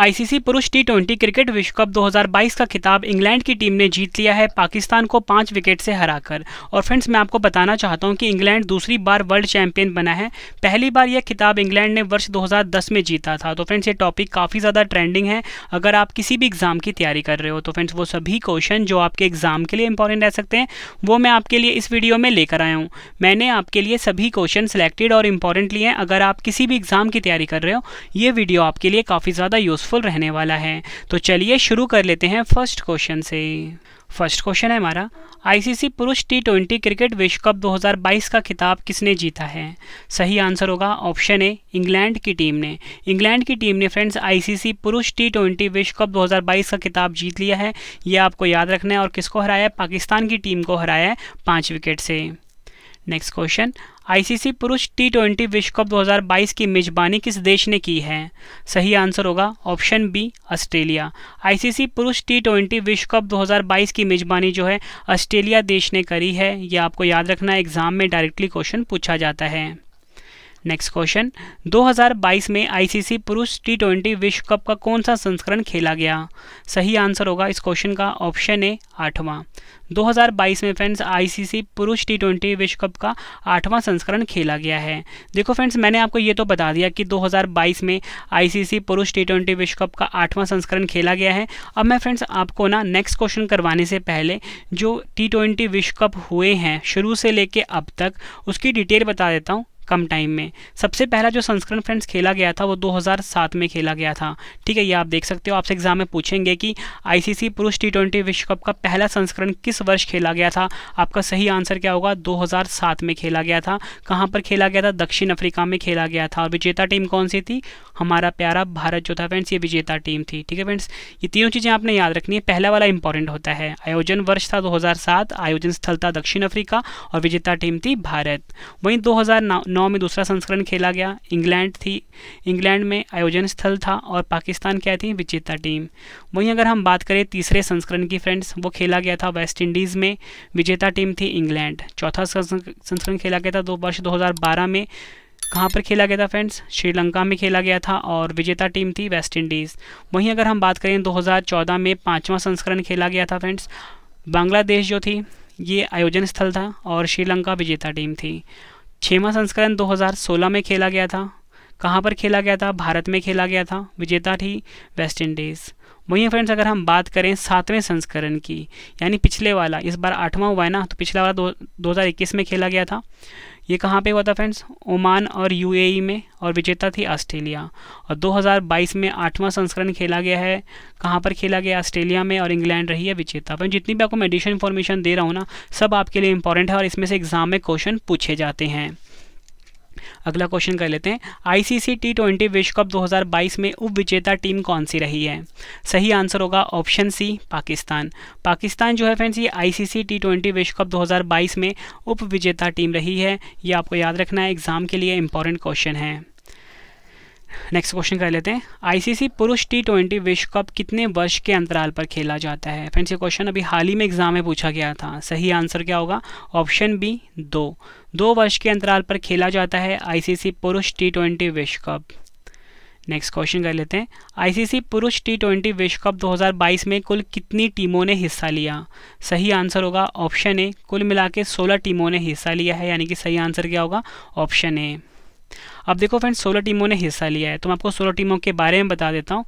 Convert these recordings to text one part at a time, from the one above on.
ICC पुरुष T twenty cricket विश्व cup 2022 का खिताब इंग्लैंड की टीम ने जीत लिया है पाकिस्तान को पाँच विकेट से हराकर और फ्रेंड्स मैं आपको बताना चाहता हूं कि इंग्लैंड दूसरी बार वर्ल्ड चैंपियन बना है पहली बार यह खिताब इंग्लैंड ने वर्ष 2010 में जीता था तो फ्रेंड्स ये टॉपिक काफ़ी ज़्यादा ट्रेंडिंग है अगर आप किसी भी एग्ज़ाम की तैयारी कर रहे हो तो फ्रेंड्स वो सभी क्वेश्चन जो आपके एग्ज़ाम के लिए इंपॉर्टेंट रह सकते हैं वो मैं आपके लिए इस वीडियो में लेकर आया हूँ मैंने आपके लिए सभी क्वेश्चन सेलेक्टेड और इंपॉर्टेंट लिए हैं अगर आप किसी भी एग्ज़ाम की तैयारी कर रहे हो ये वीडियो आपके लिए काफ़ी ज़्यादा यूज़ यूज़फुल रहने वाला है तो चलिए शुरू कर लेते हैं फर्स्ट क्वेश्चन से फर्स्ट क्वेश्चन है हमारा आईसीसी पुरुष टी ट्वेंटी क्रिकेट विश्व कप 2022 का खिताब किसने जीता है सही आंसर होगा ऑप्शन ए इंग्लैंड की टीम ने इंग्लैंड की टीम ने फ्रेंड्स आईसीसी पुरुष टी ट्वेंटी विश्व कप 2022 का खिताब जीत लिया है ये आपको याद रखना है और किसको हराया है पाकिस्तान की टीम को हराया है पाँच विकेट से नेक्स्ट क्वेश्चन आईसीसी पुरुष टी ट्वेंटी विश्व कप 2022 की मेजबानी किस देश ने की है सही आंसर होगा ऑप्शन बी ऑस्ट्रेलिया आईसीसी पुरुष टी ट्वेंटी विश्व कप 2022 की मेजबानी जो है ऑस्ट्रेलिया देश ने करी है यह आपको याद रखना एग्जाम में डायरेक्टली क्वेश्चन पूछा जाता है नेक्स्ट क्वेश्चन 2022 में आईसीसी पुरुष टी ट्वेंटी विश्व कप का कौन सा संस्करण खेला गया सही आंसर होगा इस क्वेश्चन का ऑप्शन ए आठवां 2022 में फ्रेंड्स आईसीसी पुरुष टी ट्वेंटी विश्व कप का आठवां संस्करण खेला गया है देखो फ्रेंड्स मैंने आपको ये तो बता दिया कि 2022 में आईसीसी पुरुष टी ट्वेंटी विश्व कप का आठवां संस्करण खेला गया है अब मैं फ्रेंड्स आपको ना नेक्स्ट क्वेश्चन करवाने से पहले जो टी ट्वेंटी विश्व कप हुए हैं शुरू से लेके अब तक उसकी डिटेल बता देता हूँ कम टाइम में सबसे पहला जो संस्करण फ्रेंड्स खेला गया था वो 2007 में खेला गया था ठीक है ये आप देख सकते हो आपसे एग्जाम में पूछेंगे कि आईसीसी पुरुष टी ट्वेंटी विश्व कप का पहला संस्करण किस वर्ष खेला गया था आपका सही आंसर क्या होगा 2007 में खेला गया था कहाँ पर खेला गया था दक्षिण अफ्रीका में खेला गया था और विजेता टीम कौन सी थी हमारा प्यारा भारत जो था फ्रेंड्स ये विजेता टीम थी ठीक है फ्रेंड्स ये तीनों चीज़ें आपने याद रखनी है पहला वाला इंपॉर्टेंट होता है आयोजन वर्ष था दो आयोजन स्थल था दक्षिण अफ्रीका और विजेता टीम थी भारत वहीं दो नौ में दूसरा संस्करण खेला गया इंग्लैंड थी इंग्लैंड में आयोजन स्थल था और पाकिस्तान क्या थी विजेता टीम वहीं अगर हम बात करें तीसरे संस्करण की फ्रेंड्स वो खेला गया था वेस्ट इंडीज़ में विजेता टीम थी इंग्लैंड चौथा संस्करण खेला गया था दो वर्ष दो में कहाँ पर खेला गया था फ्रेंड्स श्रीलंका में खेला गया था और विजेता टीम थी वेस्ट इंडीज़ वहीं अगर हम बात करें 2014 में पाँचवा संस्करण खेला गया था फ्रेंड्स बांग्लादेश जो थी ये आयोजन स्थल था और श्रीलंका विजेता टीम थी छेवा संस्करण 2016 में खेला गया था कहाँ पर खेला गया था भारत में खेला गया था विजेता थी वेस्ट इंडीज़ वहीं फ्रेंड्स अगर हम बात करें सातवें संस्करण की यानी पिछले वाला इस बार आठवां हुआ है ना तो पिछला वाला दो, दो में खेला गया था ये कहाँ पे हुआ था फ्रेंड्स ओमान और यूएई में और विजेता थी ऑस्ट्रेलिया और 2022 में आठवां संस्करण खेला गया है कहाँ पर खेला गया ऑस्ट्रेलिया में और इंग्लैंड रही है विजेता फ्रेंड जितनी भी आपको मैं एडिशन इन्फॉर्मेशन दे रहा हूँ ना सब आपके लिए इंपॉर्टेंट है और इसमें से एग्जाम में क्वेश्चन पूछे जाते हैं अगला क्वेश्चन कर लेते हैं आईसीसी टी ट्वेंटी विश्व कप 2022 में उप विजेता टीम कौन सी रही है सही आंसर होगा ऑप्शन सी पाकिस्तान पाकिस्तान जो है फ्रेंड्स ये आईसीसी टी ट्वेंटी विश्व कप 2022 में उप विजेता टीम रही है ये आपको याद रखना है एग्जाम के लिए इंपॉर्टेंट क्वेश्चन है नेक्स्ट क्वेश्चन कर लेते हैं आईसीसी पुरुष टी ट्वेंटी विश्व कप कितने वर्ष के अंतराल पर खेला जाता है फ्रेंड्स ये क्वेश्चन अभी हाल ही में एग्जाम में पूछा गया था सही आंसर क्या होगा ऑप्शन बी दो दो वर्ष के अंतराल पर खेला जाता है आईसीसी पुरुष टी ट्वेंटी विश्व कप नेक्स्ट क्वेश्चन कर लेते हैं आईसीसी पुरुष टी ट्वेंटी विश्व कप 2022 में कुल कितनी टीमों ने हिस्सा लिया सही आंसर होगा ऑप्शन ए कुल मिला के सोलह टीमों ने हिस्सा लिया है यानी कि सही आंसर क्या होगा ऑप्शन ए अब देखो फ्रेंड सोलह टीमों ने हिस्सा लिया है तो मैं आपको सोलह टीमों के बारे में बता देता हूँ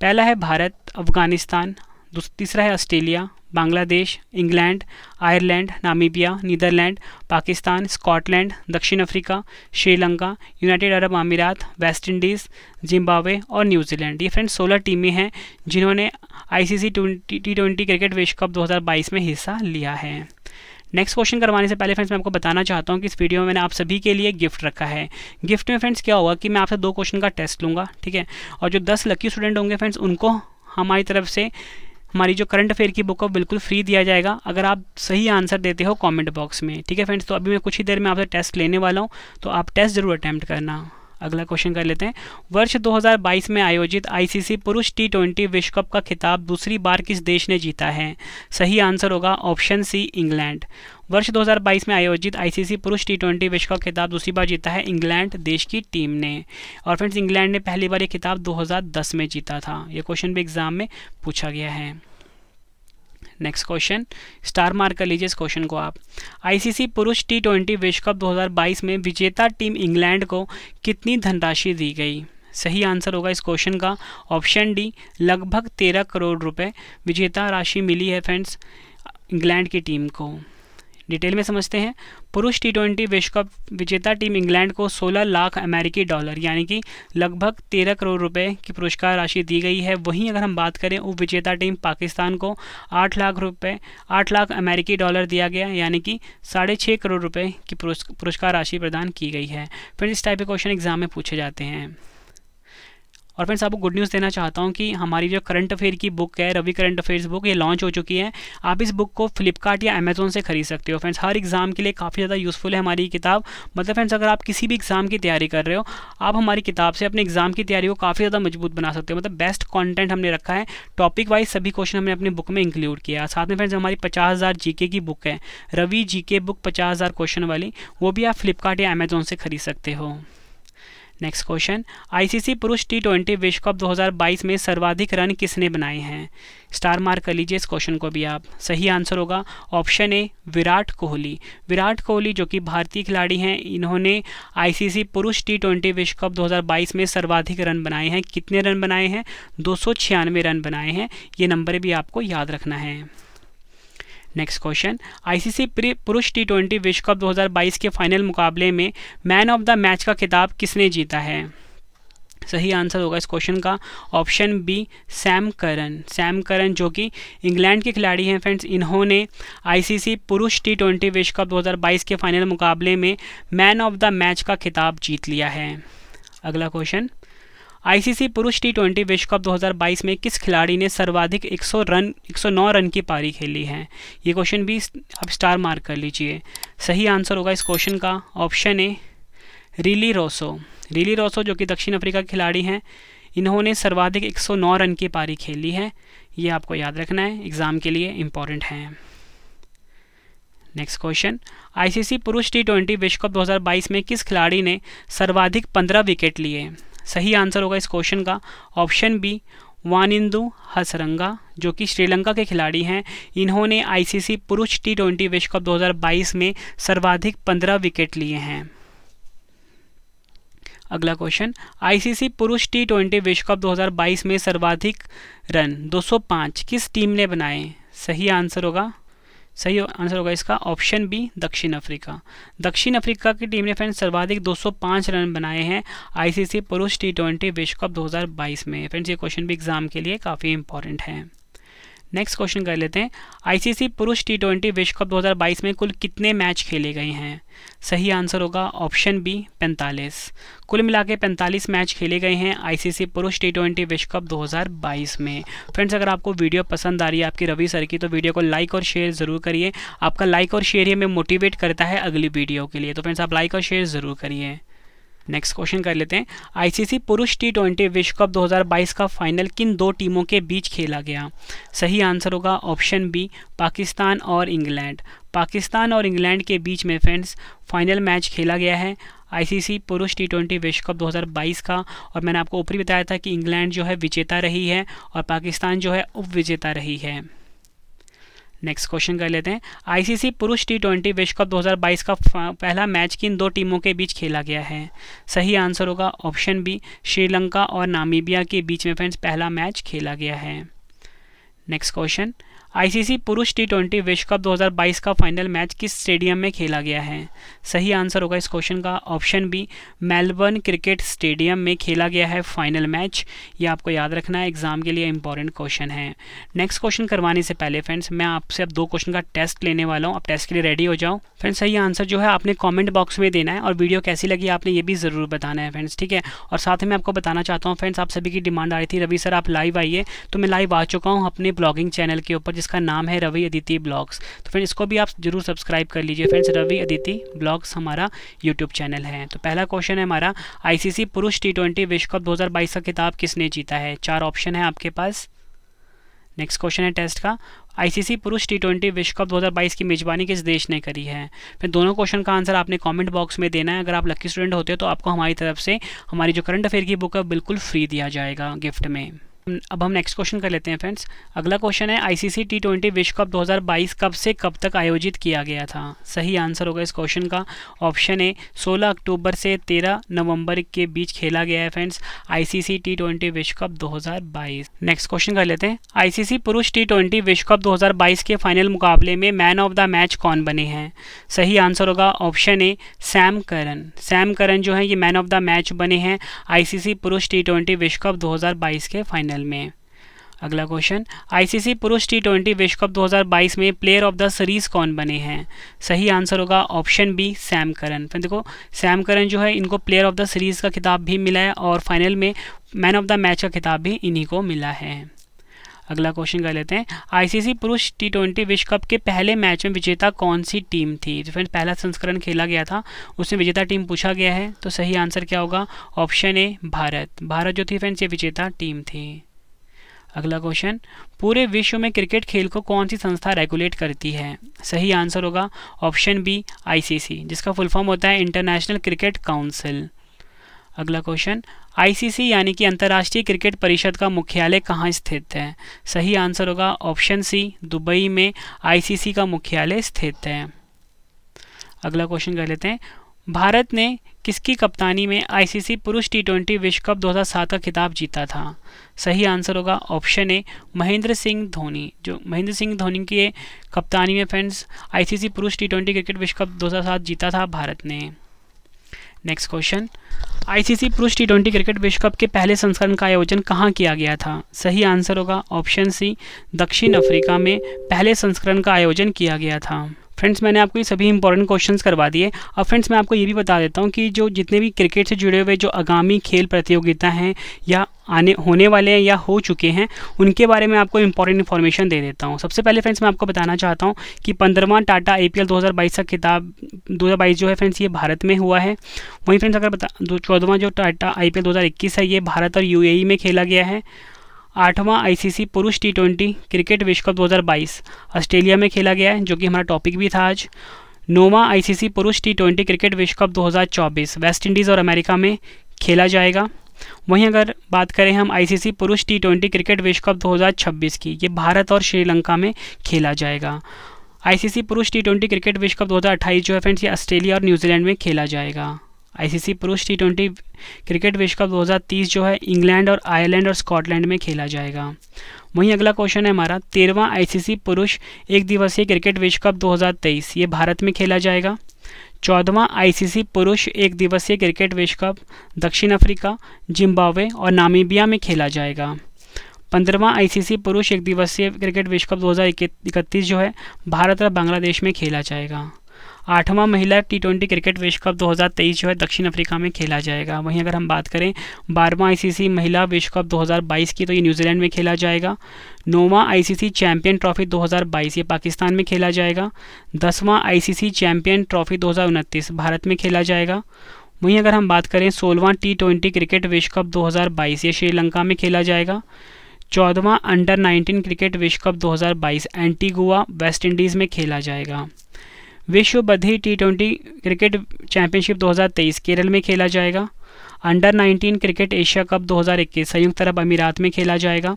पहला है भारत अफगानिस्तान तीसरा है Australia Bangladesh England Ireland Namibia Netherlands Pakistan Scotland दक्षिण अफ्रीका श्रीलंका यूनाइटेड अरब अमीरात वेस्ट इंडीज़ जिम्बावे और न्यूजीलैंड ये फ्रेंड्स सोलह टीमें हैं जिन्होंने ICC twenty T twenty cricket विश्व कप 2022 में हिस्सा लिया है नेक्स्ट क्वेश्चन करवाने से पहले फ्रेंड्स मैं आपको बताना चाहता हूँ कि इस वीडियो में मैंने आप सभी के लिए गिफ्ट रखा है गिफ्ट में फ्रेंड्स क्या होगा कि मैं आपसे दो क्वेश्चन का टेस्ट लूँगा ठीक है और जो दस लकी स्टूडेंट होंगे फ्रेंड्स उनको हमारी तरफ से हमारी जो करंट अफेयर की बुक है बिल्कुल फ्री दिया जाएगा अगर आप सही आंसर देते हो कमेंट बॉक्स में ठीक है फ्रेंड्स तो अभी मैं कुछ ही देर में आपसे टेस्ट लेने वाला हूँ तो आप टेस्ट ज़रूर अटैम्प्ट करना अगला क्वेश्चन कर लेते हैं वर्ष 2022 में आयोजित आईसीसी पुरुष टी ट्वेंटी विश्व कप का खिताब दूसरी बार किस देश ने जीता है सही आंसर होगा ऑप्शन सी इंग्लैंड वर्ष 2022 में आयोजित आईसीसी पुरुष टी ट्वेंटी विश्व कप खिताब दूसरी बार जीता है इंग्लैंड देश की टीम ने और फ्रेंड्स इंग्लैंड ने पहली बार ये खिताब 2010 में जीता था ये क्वेश्चन भी एग्जाम में पूछा गया है नेक्स्ट क्वेश्चन स्टार मार्क कर लीजिए इस क्वेश्चन को आप आईसीसी पुरुष टी ट्वेंटी विश्व कप 2022 में विजेता टीम इंग्लैंड को कितनी धनराशि दी गई सही आंसर होगा इस क्वेश्चन का ऑप्शन डी लगभग तेरह करोड़ रुपए विजेता राशि मिली है फ्रेंड्स इंग्लैंड की टीम को डिटेल में समझते हैं पुरुष टी ट्वेंटी विश्व कप विजेता टीम इंग्लैंड को 16 लाख अमेरिकी डॉलर यानी कि लगभग 13 करोड़ रुपए की पुरस्कार राशि दी गई है वहीं अगर हम बात करें उप विजेता टीम पाकिस्तान को 8 लाख रुपए 8 लाख अमेरिकी डॉलर दिया गया यानी कि साढ़े छः करोड़ रुपये की पुरस्कार राशि प्रदान की गई है फिर इस टाइप के क्वेश्चन एग्जाम में पूछे जाते हैं और फ्रेंड्स आपको गुड न्यूज़ देना चाहता हूँ कि हमारी जो करंट अफेयर की बुक है रवि करंट अफेयर्स बुक ये लॉन्च हो चुकी है आप इस बुक को फ्लिपकार्ट या अमेजोन से खरीद सकते हो फ्रेंड्स हर एग्ज़ाम के लिए काफ़ी ज़्यादा यूज़फुल है हमारी किताब मतलब फ्रेंड्स अगर आप किसी भी एग्ज़ाम की तैयारी कर रहे हो आप हमारी किताब से अपने एग्ज़ाम की तैयारी को काफ़ी ज़्यादा मजबूत बना सकते हो मतलब बेस्ट कॉन्टेंट हमने रखा है टॉपिक वाइज सभी क्वेश्चन हमने अपनी बुक में इंक्लूड किया साथ में फ्रेंड्स हमारी पचास हज़ार की बुक है रवि जी बुक पचास हज़ार क्वेश्चन वाली वो भी आप फ्लिपकार्ट या अमेजोन से खरीद सकते हो नेक्स्ट क्वेश्चन आईसीसी पुरुष टी ट्वेंटी विश्व कप 2022 में सर्वाधिक रन किसने बनाए हैं स्टार मार्क कर लीजिए इस क्वेश्चन को भी आप सही आंसर होगा ऑप्शन ए विराट कोहली विराट कोहली जो कि भारतीय खिलाड़ी हैं इन्होंने आईसीसी पुरुष टी ट्वेंटी विश्व कप 2022 में सर्वाधिक रन बनाए हैं कितने रन बनाए हैं दो रन बनाए हैं ये नंबर भी आपको याद रखना है नेक्स्ट क्वेश्चन आईसीसी पुरुष टी ट्वेंटी विश्व कप 2022 के फाइनल मुकाबले में मैन ऑफ द मैच का खिताब किसने जीता है सही आंसर होगा इस क्वेश्चन का option B Sam Curran Sam Curran जो कि इंग्लैंड के खिलाड़ी हैं फ्रेंड्स इन्होंने आईसीसी पुरुष टी ट्वेंटी विश्व कप 2022 के फाइनल मुकाबले में मैन ऑफ द मैच का खिताब जीत लिया है अगला क्वेश्चन आईसीसी पुरुष टी ट्वेंटी विश्व कप 2022 में किस खिलाड़ी ने सर्वाधिक 100 रन 109 रन की पारी खेली है ये क्वेश्चन भी आप स्टार मार्क कर लीजिए सही आंसर होगा इस क्वेश्चन का option A Rilee Rossouw Rilee Rossouw जो कि दक्षिण अफ्रीका के खिलाड़ी हैं इन्होंने सर्वाधिक 109 रन की पारी खेली है ये आपको याद रखना है एग्ज़ाम के लिए इम्पॉर्टेंट है नेक्स्ट क्वेश्चन आईसीसी पुरुष टी ट्वेंटी विश्व कप 2022 में किस खिलाड़ी ने सर्वाधिक 15 विकेट लिए सही आंसर होगा इस क्वेश्चन का ऑप्शन बी वानिंदु हसरंगा जो कि श्रीलंका के खिलाड़ी हैं इन्होंने आईसीसी पुरुष टी ट्वेंटी विश्व कप 2022 में सर्वाधिक 15 विकेट लिए हैं अगला क्वेश्चन आईसीसी पुरुष टी ट्वेंटी विश्व कप 2022 में सर्वाधिक रन 205 किस टीम ने बनाए सही आंसर होगा सही आंसर होगा इसका ऑप्शन बी दक्षिण अफ्रीका दक्षिण अफ्रीका की टीम ने फ्रेंड्स सर्वाधिक 205 रन बनाए हैं आईसीसी पुरुष टी ट्वेंटी विश्व कप 2022 में फ्रेंड्स ये क्वेश्चन भी एग्जाम के लिए काफ़ी इंपॉर्टेंट है नेक्स्ट क्वेश्चन कर लेते हैं आईसीसी पुरुष टी ट्वेंटी विश्व कप 2022 में कुल कितने मैच खेले गए हैं सही आंसर होगा ऑप्शन बी 45 कुल मिला के पैंतालीस मैच खेले गए हैं आईसीसी पुरुष टी ट्वेंटी विश्व कप 2022 में फ्रेंड्स अगर आपको वीडियो पसंद आ रही है आपकी रवि सर की तो वीडियो को लाइक और शेयर ज़रूर करिए आपका लाइक और शेयर ही हमें मोटिवेट करता है अगली वीडियो के लिए तो फ्रेंड्स आप लाइक और शेयर ज़रूर करिए नेक्स्ट क्वेश्चन कर लेते हैं आईसीसी पुरुष टी ट्वेंटी विश्व कप 2022 का फाइनल किन दो टीमों के बीच खेला गया सही आंसर होगा ऑप्शन बी पाकिस्तान और इंग्लैंड पाकिस्तान और इंग्लैंड के बीच में फ्रेंड्स फाइनल मैच खेला गया है आईसीसी पुरुष टी ट्वेंटी विश्व कप 2022 का और मैंने आपको ऊपरी बताया था कि इंग्लैंड जो है विजेता रही है और पाकिस्तान जो है उप रही है नेक्स्ट क्वेश्चन कर लेते हैं आईसीसी पुरुष टी ट्वेंटी विश्व कप 2022 का पहला मैच किन दो टीमों के बीच खेला गया है सही आंसर होगा ऑप्शन बी श्रीलंका और नामीबिया के बीच में फ्रेंड्स पहला मैच खेला गया है नेक्स्ट क्वेश्चन आईसीसी पुरुष टी ट्वेंटी विश्व कप 2022 का फाइनल मैच किस स्टेडियम में खेला गया है सही आंसर होगा इस क्वेश्चन का option B Melbourne cricket stadium में खेला गया है फाइनल मैच ये आपको याद रखना है एग्जाम के लिए इंपॉर्टेंट क्वेश्चन है नेक्स्ट क्वेश्चन करवाने से पहले फ्रेंड्स मैं आपसे अब दो क्वेश्चन का टेस्ट लेने वाला हूँ आप टेस्ट के लिए रेडी हो जाओ फ्रेंड्स सही आंसर जो है आपने कॉमेंट बॉक्स में देना है और वीडियो कैसी लगी आपने ये भी ज़रूर बताना है फ्रेंड्स ठीक है और साथ ही मैं आपको बताना चाहता हूँ फ्रेंड्स आप सभी की डिमांड आ रही थी रवि सर आप लाइव आइए तो मैं लाइव आ चुका हूँ अपने ब्लॉगिंग चैनल के ऊपर जिसका नाम है रवि अदिति ब्लॉग्स तो फ्रेंड्स इसको भी आप जरूर सब्सक्राइब कर लीजिए फ्रेंड्स रवि अदिति ब्लॉग्स हमारा यूट्यूब चैनल है तो पहला क्वेश्चन है हमारा आईसीसी पुरुष टी ट्वेंटी विश्व कप दो का खिताब किसने जीता है चार ऑप्शन है आपके पास नेक्स्ट क्वेश्चन है टेस्ट का आईसीसी पुरुष टी ट्वेंटी विश्व कप 2022 की मेजबानी किस देश ने करी है फिर दोनों क्वेश्चन का आंसर आपने कमेंट बॉक्स में देना है अगर आप लकी स्टूडेंट होते हो तो आपको हमारी तरफ से हमारी जो करंट अफेयर की बुक है बिल्कुल फ्री दिया जाएगा गिफ्ट में अब हम नेक्स्ट क्वेश्चन कर लेते हैं फ्रेंड्स अगला क्वेश्चन है आईसीसी टी ट्वेंटी विश्व कप 2022 कब से कब तक आयोजित किया गया था सही आंसर होगा इस क्वेश्चन का ऑप्शन ए 16 अक्टूबर से 13 नवंबर के बीच खेला गया है फ्रेंड्स आईसीसी टी ट्वेंटी विश्व कप 2022 नेक्स्ट क्वेश्चन कर लेते हैं आईसीसी पुरुष टी ट्वेंटी विश्व कप दो के फाइनल मुकाबले में मैन ऑफ द मैच कौन बने हैं सही आंसर होगा option A Sam Curran Sam Curran जो है ये मैन ऑफ द मैच बने हैं आई पुरुष टी ट्वेंटी विश्व कप दो के फाइनल फाइनल में अगला क्वेश्चन आईसीसी पुरुष टी ट्वेंटी विश्व कप 2022 में प्लेयर ऑफ द सीरीज कौन बने हैं सही आंसर होगा ऑप्शन बी सैम करन फिर देखो सैम करन जो है इनको प्लेयर ऑफ द सीरीज का खिताब भी मिला है और फाइनल में मैन ऑफ द मैच का खिताब भी इन्हीं को मिला है अगला क्वेश्चन कर लेते हैं आईसीसी पुरुष टी ट्वेंटी विश्व कप के पहले मैच में विजेता कौन सी टीम थी जो तो फ्रेंड पहला संस्करण खेला गया था उसमें विजेता टीम पूछा गया है तो सही आंसर क्या होगा ऑप्शन ए भारत भारत जो थी फ्रेंड्स ये विजेता टीम थी अगला क्वेश्चन पूरे विश्व में क्रिकेट खेल को कौन सी संस्था रेगुलेट करती है सही आंसर होगा ऑप्शन बी आईसीसी जिसका फुल फॉर्म होता है इंटरनेशनल क्रिकेट काउंसिल अगला क्वेश्चन आईसीसी यानी कि अंतर्राष्ट्रीय क्रिकेट परिषद का मुख्यालय कहाँ स्थित है सही आंसर होगा ऑप्शन सी दुबई में आईसीसी का मुख्यालय स्थित है अगला क्वेश्चन कर लेते हैं भारत ने किसकी कप्तानी में आईसीसी पुरुष टी ट्वेंटी विश्व कप 2007 का खिताब जीता था सही आंसर होगा ऑप्शन ए महेंद्र सिंह धोनी जो महेंद्र सिंह धोनी की कप्तानी में फ्रेंड्स आईसीसी पुरुष टी ट्वेंटी क्रिकेट विश्व कप 2007 जीता था भारत ने नेक्स्ट क्वेश्चन आईसीसी पुरुष टी ट्वेंटी क्रिकेट विश्व कप के पहले संस्करण का आयोजन कहाँ किया गया था सही आंसर होगा ऑप्शन सी दक्षिण अफ्रीका में पहले संस्करण का आयोजन किया गया था फ्रेंड्स मैंने आपको ये सभी इंपॉर्टेंट क्वेश्चंस करवा दिए और फ्रेंड्स मैं आपको ये भी बता देता हूँ कि जो जितने भी क्रिकेट से जुड़े हुए जो आगामी खेल प्रतियोगिता हैं या आने होने वाले हैं या हो चुके हैं उनके बारे में आपको इंपॉर्टेंट इन्फॉर्मेशन दे देता हूँ सबसे पहले फ्रेंड्स मैं आपको बताना चाहता हूँ कि पंद्रवा टाटा ए पी एल का किताब 2022 जो है फ्रेंड्स ये भारत में हुआ है वहीं फ्रेंड्स अगर बता चौदहवां जो टाटा आई पी है ये भारत और यू e में खेला गया है आठवां आईसीसी पुरुष टी ट्वेंटी क्रिकेट विश्व कप 2022 ऑस्ट्रेलिया में खेला गया है जो कि हमारा टॉपिक भी था आज नौवां आईसीसी पुरुष टी ट्वेंटी क्रिकेट विश्व कप 2024 वेस्ट इंडीज़ और अमेरिका में खेला जाएगा वहीं अगर बात करें हम आईसीसी पुरुष टी ट्वेंटी क्रिकेट विश्व कप 2026 की ये भारत और श्रीलंका में खेला जाएगा आईसीसी पुरुष टी ट्वेंटी क्रिकेट विश्व कप 2028 जो है फ्रेंड्स ये ऑस्ट्रेलिया और न्यूजीलैंड में खेला जाएगा आईसीसी पुरुष टी ट्वेंटी क्रिकेट विश्व कप 2030 जो है इंग्लैंड और आयरलैंड और स्कॉटलैंड में खेला जाएगा वहीं अगला क्वेश्चन है हमारा तेरहवां आईसीसी पुरुष एक दिवसीय क्रिकेट विश्व कप 2023 ये भारत में खेला जाएगा चौदहवां आईसीसी पुरुष एक दिवसीय क्रिकेट विश्व कप दक्षिण अफ्रीका जिम्बावे और नामीबिया में खेला जाएगा पंद्रहवां आईसीसी पुरुष एक दिवसीय क्रिकेट विश्व कप दो जो है भारत और बांग्लादेश में खेला जाएगा आठवां महिला टी ट्वेंटी क्रिकेट विश्व कप 2023 जो है दक्षिण अफ्रीका में खेला जाएगा वहीं अगर हम बात करें बारहवां आईसीसी महिला विश्व कप 2022 की तो ये न्यूजीलैंड में खेला जाएगा नौवां आईसीसी चैंपियन ट्रॉफी 2022 ये पाकिस्तान में खेला जाएगा दसवां आईसीसी चैंपियन ट्रॉफी दो भारत में खेला जाएगा वहीं अगर हम बात करें सोलहवां टी ट्वेंटी क्रिकेट विश्व कप दो ये श्रीलंका में खेला जाएगा चौदवा अंडर 19 क्रिकेट विश्व कप 2022 एंटीगुआ वेस्ट इंडीज़ में खेला जाएगा विश्व बधी T twenty cricket championship 2023 Kerala में खेला जाएगा अंडर 19 क्रिकेट एशिया कप 2021 संयुक्त अरब अमीरात में खेला जाएगा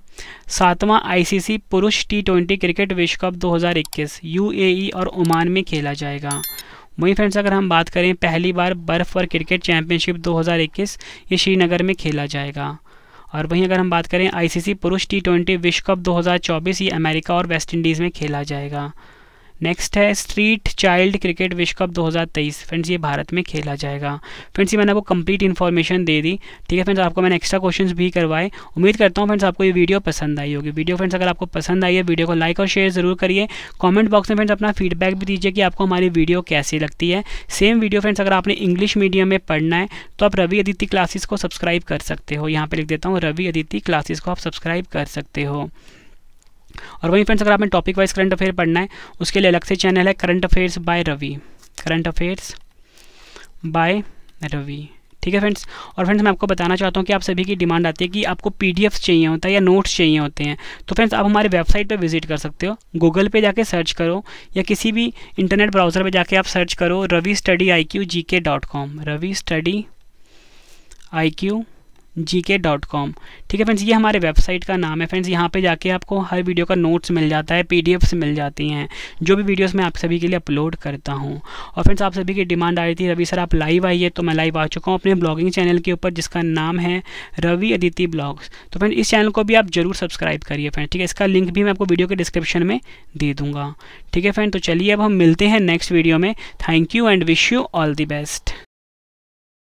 सातवां आईसीसी पुरुष टी ट्वेंटी क्रिकेट विश्व कप 2021 यूएई e और ओमान में खेला जाएगा वहीं फ्रेंड्स अगर हम बात करें पहली बार बर्फ़ पर क्रिकेट चैंपियनशिप 2021 ये श्रीनगर में खेला जाएगा और वहीं अगर हम बात करें आईसीसी पुरुष टी ट्वेंटी विश्व कप 2024 ये अमेरिका और वेस्ट इंडीज़ में खेला जाएगा नेक्स्ट है स्ट्रीट चाइल्ड क्रिकेट विश्व कप 2023 फ्रेंड्स ये भारत में खेला जाएगा फ्रेंड्स ये मैंने आपको कंप्लीट इन्फॉर्मेशन दे दी ठीक है फ्रेंड्स आपको मैंने एक्स्ट्रा क्वेश्चंस भी करवाए उम्मीद करता हूँ फ्रेंड्स आपको ये वीडियो पसंद आई होगी वीडियो फ्रेंड्स अगर आपको पसंद आई है वीडियो को लाइक और शेयर ज़रूर करिए कॉमेंट बॉक्स में फ्रेंड्स अपना फीडबैक भी दीजिए कि आपको हमारी वीडियो कैसी लगती है सेम वीडियो फ्रेंड्स अगर आपने इंग्लिश मीडियम में पढ़ना है तो आप रवि अदिति क्लासेस को सब्सक्राइब कर सकते हो यहाँ पर लिख देता हूँ रवि अदिति क्लासेस को आप सब्सक्राइब कर सकते हो और वहीं फ्रेंड्स अगर आपने टॉपिक वाइज करंट अफेयर पढ़ना है उसके लिए अलग से चैनल है current affairs by Ravi current affairs by Ravi ठीक है फ्रेंड्स और फ्रेंड्स मैं आपको बताना चाहता हूँ कि आप सभी की डिमांड आती है कि आपको पी चाहिए होता है या नोट्स चाहिए होते हैं तो फ्रेंड्स आप हमारे वेबसाइट पर विजिट कर सकते हो गूगल पे जाके सर्च करो या किसी भी इंटरनेट ब्राउज़र पे जाके आप सर्च करो Ravi study I Q G K dot com Ravi study I Q G K dot com ठीक है फ्रेंड्स ये हमारे वेबसाइट का नाम है फ्रेंड्स यहाँ पे जाके आपको हर वीडियो का नोट्स मिल जाता है पी मिल जाती हैं जो भी वीडियोस मैं आप सभी के लिए अपलोड करता हूँ और फ्रेंड्स आप सभी की डिमांड आ रही थी रवि सर आप लाइव आइए तो मैं लाइव आ चुका हूँ अपने ब्लॉगिंग चैनल के ऊपर जिसका नाम है रवि अदिति ब्लॉग्स तो फ्रेंड इस चैनल को भी आप जरूर सब्सक्राइब करिए फ्रेंड ठीक है इसका लिंक भी मैं आपको वीडियो के डिस्क्रिप्शन में दे दूँगा ठीक है फ्रेंड तो चलिए अब हम मिलते हैं नेक्स्ट वीडियो में thank you and wish you all the best